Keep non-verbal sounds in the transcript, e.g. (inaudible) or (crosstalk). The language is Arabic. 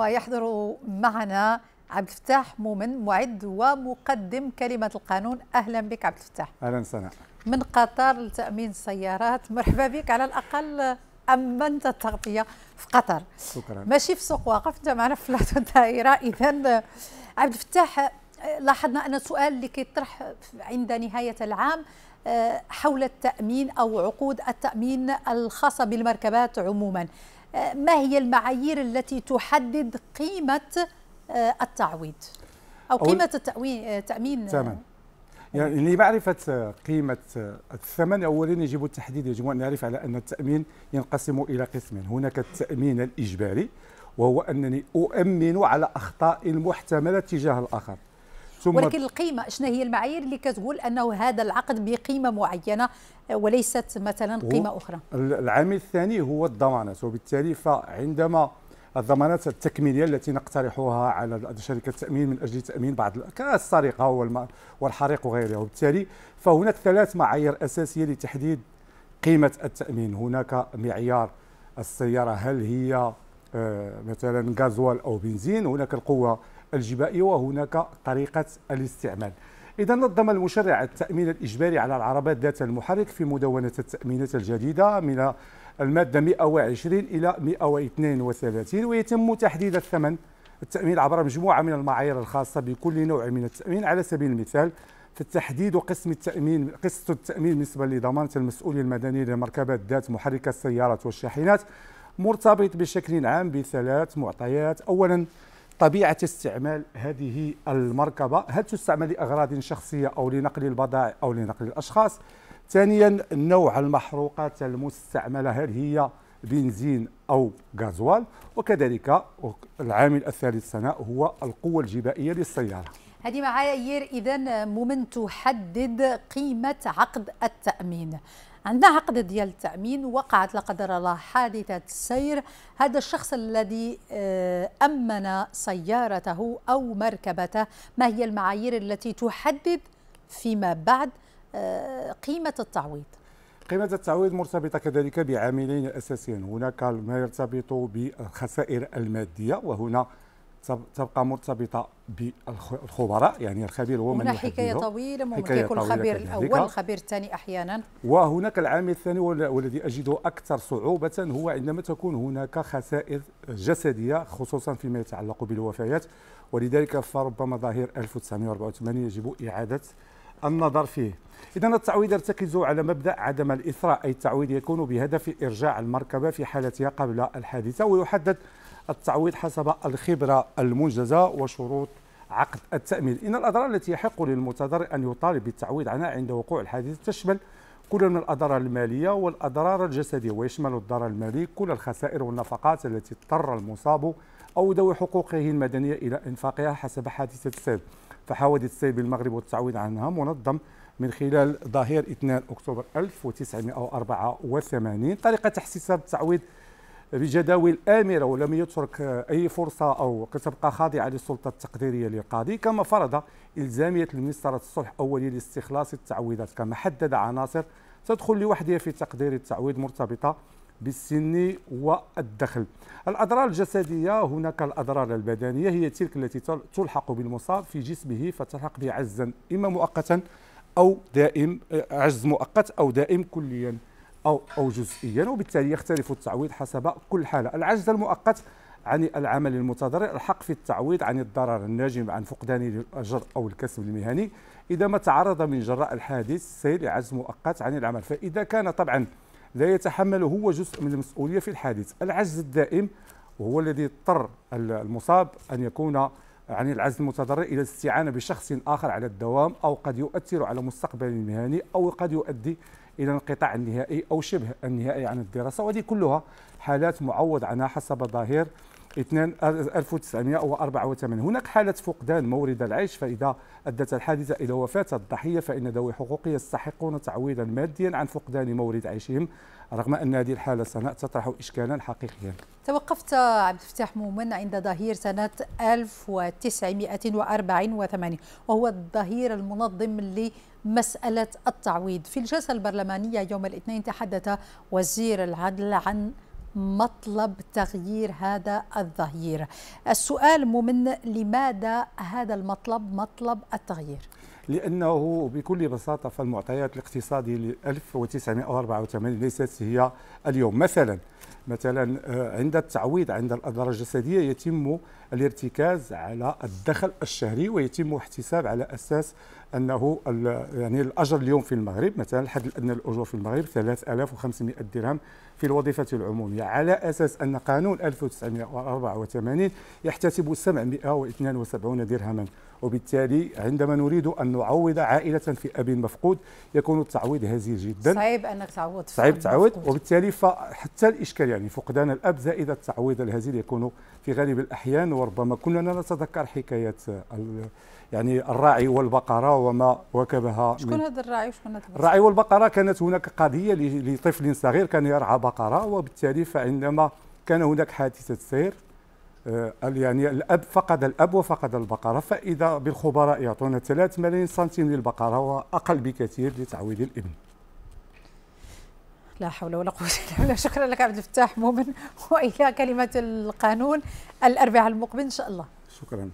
ويحضر معنا عبد الفتاح مؤمن معد ومقدم كلمة القانون أهلا بك عبد الفتاح أهلا سنة من قطر لتأمين السيارات مرحبا بك على الأقل أمنت التغطية في قطر شكرا ماشي في سوق واقف أنت معنا في الدائرة إذا عبد الفتاح لاحظنا أن السؤال اللي كيطرح عند نهاية العام آه، حول التأمين أو عقود التأمين الخاصة بالمركبات عموما آه، ما هي المعايير التي تحدد قيمة آه، التعويض أو قيمة التأمين آه، تأمين ثمن يعني لمعرفة قيمة الثمن أولا يجب التحديد يجب أن نعرف على أن التأمين ينقسم إلى قسمين هناك التأمين الإجباري وهو أنني أؤمن على أخطاء محتملة تجاه الآخر ولكن القيمه شنو هي المعايير اللي كتقول انه هذا العقد بقيمه معينه آه، وليست مثلا قيمه اخرى العامل الثاني هو الضمانات وبالتالي فعندما الضمانات التكميليه التي نقترحها على شركه التامين من اجل تامين بعض كالسرقه والحريق وغيرها وبالتالي فهناك ثلاث معايير اساسيه لتحديد قيمه التامين هناك معيار السياره هل هي آه، مثلا غازوال او بنزين هناك القوه الجبائي وهناك طريقة الاستعمال إذا نظم المشرع التأمين الإجباري على العربات ذات المحرك في مدونة التأمينات الجديدة من المادة 120 إلى 132 ويتم تحديد الثمن التأمين عبر مجموعة من المعايير الخاصة بكل نوع من التأمين على سبيل المثال التحديد قسم التأمين قصة التأمين بالنسبة لضمانة المسؤول المدني للمركبات ذات محرك السيارات والشاحنات مرتبط بشكل عام بثلاث معطيات أولا طبيعة استعمال هذه المركبة هل تستعمل لأغراض شخصية أو لنقل البضائع أو لنقل الأشخاص ثانيا نوع المحروقات المستعملة هل هي بنزين أو غازوال وكذلك العامل الثالث سناء هو القوة الجبائية للسيارة هذه معايير إذا ممن تحدد قيمة عقد التأمين عندنا عقد ديال التامين وقعت لا قدر الله حادثه سير هذا الشخص الذي آه، امن سيارته او مركبته ما هي المعايير التي تحدد فيما بعد آه، قيمه التعويض قيمة التعويض مرتبطة كذلك بعاملين أساسيين هناك ما يرتبط بالخسائر المادية وهنا تبقى مرتبطه بالخبراء يعني الخبير هو من هنا حكايه طويله ممكن يكون الخبير الاول الخبير الثاني احيانا وهناك العامل الثاني والذي اجده اكثر صعوبه هو عندما تكون هناك خسائر جسديه خصوصا فيما يتعلق بالوفيات ولذلك فربما ظاهر 1984 يجب اعاده النظر فيه إذا التعويض يرتكز على مبدأ عدم الإثراء أي التعويض يكون بهدف إرجاع المركبة في حالتها قبل الحادثة ويحدد التعويض حسب الخبرة المنجزة وشروط عقد التأمين إن الأضرار التي يحق للمتضرر أن يطالب بالتعويض عنها عند وقوع الحادثة تشمل كل من الأضرار المالية والأضرار الجسدية ويشمل الضرر المالي كل الخسائر والنفقات التي اضطر المصاب أو ذوي حقوقه المدنية إلى إنفاقها حسب حادثة السير فحاولت سيب المغرب والتعويض عنها منظم من خلال ظهير 2 أكتوبر 1984 طريقة تحسيسها بالتعويض بجداول آمرة ولم يترك أي فرصة أو كتبقى خاضعة للسلطة التقديرية للقاضي كما فرض إلزامية لمسطره الصلح أولي لاستخلاص التعويضات كما حدد عناصر تدخل لوحدها في تقدير التعويض مرتبطة بالسن والدخل الأضرار الجسدية هناك الأضرار البدنية هي تلك التي تلحق بالمصاب في جسمه فتلحق به عجزا إما مؤقتا أو دائم آه، عجز مؤقت أو دائم كليا أو أو جزئيا وبالتالي يختلف التعويض حسب كل حالة العجز المؤقت عن العمل المتضرر الحق في التعويض عن الضرر الناجم عن فقدان الأجر أو الكسب المهني إذا ما تعرض من جراء الحادث سير عجز مؤقت عن العمل فإذا كان طبعا لا يتحمل هو جزء من المسؤولية في الحادث العجز الدائم وهو الذي اضطر المصاب أن يكون عن العزل المتضرر الى الاستعانه بشخص اخر على الدوام او قد يؤثر على مستقبل المهني او قد يؤدي الى انقطاع النهائي او شبه النهائي عن الدراسه وهذه كلها حالات معوض عنها حسب ظاهر 2 1984 هناك حالة فقدان مورد العيش فإذا أدت الحادثة إلى وفاة الضحية فإن ذوي حقوق يستحقون تعويضا ماديا عن فقدان مورد عيشهم رغم أن هذه الحالة سناء تطرح إشكالا حقيقيا توقفت عبد الفتاح مومن عند ظهير سنة 1984 وهو الظهير المنظم لمسألة التعويض في الجلسة البرلمانية يوم الاثنين تحدث وزير العدل عن مطلب تغيير هذا الظهير السؤال ممن لماذا هذا المطلب مطلب التغيير لأنه بكل بساطة فالمعطيات الاقتصادية ل 1984 ليست هي اليوم مثلا مثلا آه، عند التعويض عند الأدراج الجسدية يتم الارتكاز على الدخل الشهري ويتم احتساب على أساس انه يعني الاجر اليوم في المغرب مثلا الحد الادنى للاجور في المغرب 3500 درهم في الوظيفه العموميه على اساس ان قانون 1984 يحتسب 772 درهما وبالتالي عندما نريد ان نعوض عائله في اب مفقود يكون التعويض هزيل جدا صعيب انك تعوض صعيب تعوض وبالتالي فحتى الاشكال يعني فقدان الاب زائد التعويض الهزيل يكون في غالب الاحيان وربما كلنا نتذكر حكايه يعني الراعي والبقره وما وكبها شكون هذا الراعي وشكون هذا الراعي والبقره كانت هناك قضيه لطفل صغير كان يرعى بقره وبالتالي فعندما كان هناك حادثه سير آه، يعني الاب فقد الاب وفقد البقره فاذا بالخبراء يعطون 3 ملايين سنتيم للبقره واقل بكثير لتعويض الابن لا حول ولا قوة إلا بالله شكرا لك عبد الفتاح مؤمن (laughs) وإلى كلمة القانون الأربعاء المقبل إن شاء الله شكرا